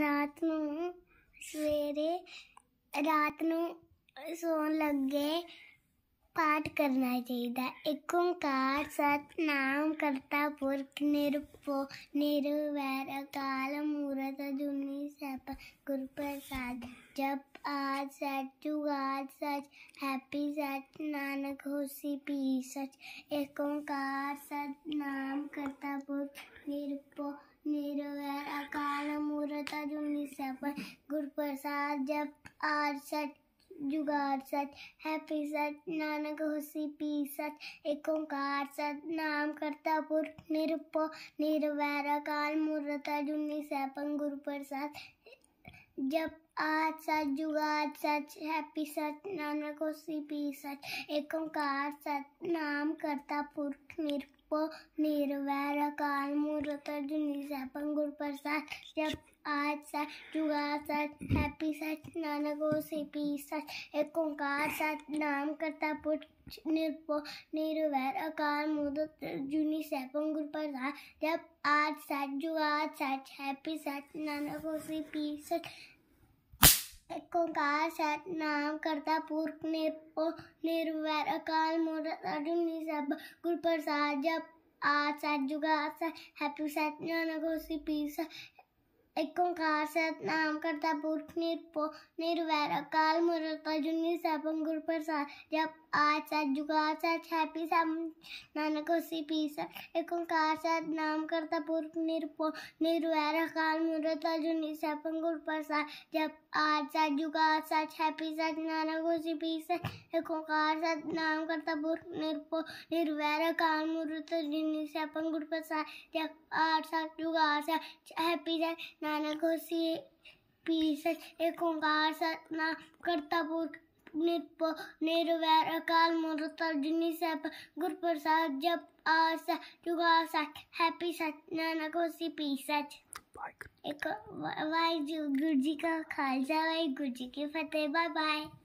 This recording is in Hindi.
रात सवेरे रात ਰਾਤ ਨੂੰ ਸੌਣ पाठ करना चाहिए एक ओंकार सत नाम करता पुरख निरपो निरवैर अकाल मूरत जुनी सप गुरु प्रसाद जप आज सच जुगाद सच हैप्पी सच नानक होसी पी सच एक ओंकार सत नाम करता पुरख निरपो निरवैर अकाल पर गुर प्रसाद जप आर सट जुगाड़ सत हैप्पी सत नानक हुसी पी सत एक ओंकार सत नाम करता पुरख निरपो निर्वैर काल मूर्त जुनी सैपन गुरु प्रसाद जब आज सच जुगाड़ सच हैप्पी सच नानक हुसी पी सच एक ओंकार सत नाम करता पुरख निरुप निर्वैर काल मूर्त जुनी सैपन गुरप्रसाद जब आज सच जुगा सच हैप्पी सच नानक सीपी सच एक ओंकार सच नाम करता पुट निर्पो निर्वैर अकाल मूर्त जुनी सैपन गुरप्रसाद जब आज सच जुगा सच हैप्पी सच नानक सीपी सच ओंकार सतनाम करता पूर्व निर निर्वैर अकाल मूर्त अर्जुन सब गुरु प्रसाद जब आज सत जुगा सत हैप्पी सत ज्ञान घोषी पीसा एकोंकार सतनाम करता पुरुष निरपो निर्वैर मुरता जुन्नी सपन गुर प्रसाद जब आज सत जुगार सत छापी सम नानक उसी पीसा एकोंकार सतनाम करता पुरुष निरपो निर्वैर काल मुरता जुन्नी सपन गुर प्रसाद जब आज सत जुगार सत छापी सत नानक उसी पीसा एकोंकार सतनाम करता पुरुष निरपो निर्वैर काल मुरता जुन्नी सपन गुर प्रसाद जब आज सत जुगार सत छापी सत नानकों से पीस एक ओंकार सतना करता निप निर्वैर अकाल मूर्त आस जुगा सच हैप्पी सच नानक उसी पी सच एक वाई गुरु जी का खालसा वाई गुरु जी की फतेह बाय बाय